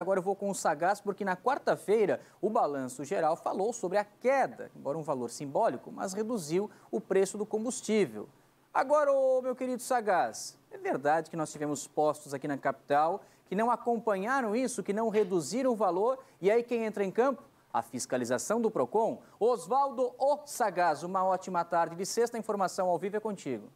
Agora eu vou com o Sagaz, porque na quarta-feira o Balanço Geral falou sobre a queda, embora um valor simbólico, mas reduziu o preço do combustível. Agora, ô, meu querido Sagaz, é verdade que nós tivemos postos aqui na capital que não acompanharam isso, que não reduziram o valor, e aí quem entra em campo? A fiscalização do PROCON. Oswaldo O Sagaz, uma ótima tarde de sexta, informação ao vivo é contigo.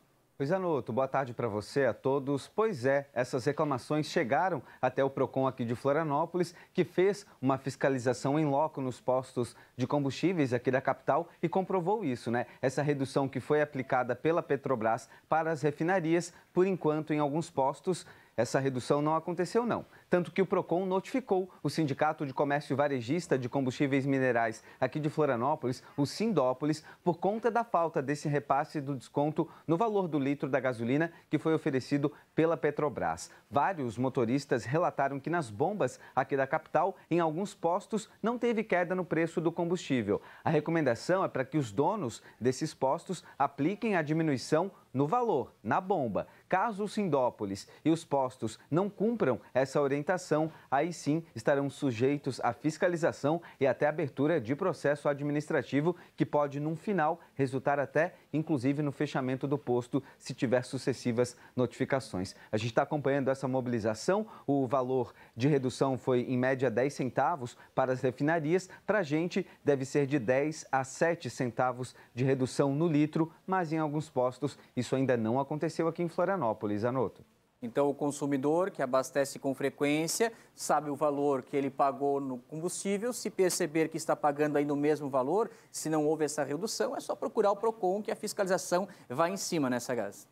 Luiz é, Anoto, boa tarde para você, a todos. Pois é, essas reclamações chegaram até o PROCON aqui de Florianópolis, que fez uma fiscalização em loco nos postos de combustíveis aqui da capital e comprovou isso, né? Essa redução que foi aplicada pela Petrobras para as refinarias, por enquanto, em alguns postos, essa redução não aconteceu não, tanto que o Procon notificou o Sindicato de Comércio Varejista de Combustíveis Minerais aqui de Florianópolis, o Sindópolis, por conta da falta desse repasse do desconto no valor do litro da gasolina que foi oferecido pela Petrobras. Vários motoristas relataram que nas bombas aqui da capital, em alguns postos, não teve queda no preço do combustível. A recomendação é para que os donos desses postos apliquem a diminuição no valor, na bomba. Caso Sindópolis e os postos não cumpram essa orientação, aí sim estarão sujeitos à fiscalização e até abertura de processo administrativo, que pode, num final, resultar até, inclusive, no fechamento do posto, se tiver sucessivas notificações. A gente está acompanhando essa mobilização. O valor de redução foi, em média, 10 centavos para as refinarias. Para a gente, deve ser de 10 a 7 centavos de redução no litro, mas em alguns postos isso ainda não aconteceu aqui em Florianópolis. Florianópolis, Anoto. Então, o consumidor que abastece com frequência sabe o valor que ele pagou no combustível. Se perceber que está pagando ainda o mesmo valor, se não houve essa redução, é só procurar o PROCON, que a fiscalização vai em cima nessa gás.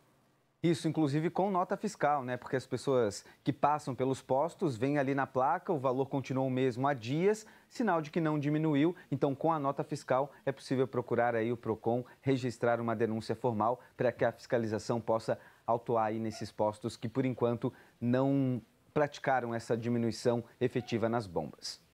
Isso, inclusive com nota fiscal, né? Porque as pessoas que passam pelos postos vêm ali na placa, o valor continua o mesmo há dias, sinal de que não diminuiu. Então, com a nota fiscal, é possível procurar aí o PROCON, registrar uma denúncia formal para que a fiscalização possa autuar aí nesses postos que, por enquanto, não praticaram essa diminuição efetiva nas bombas.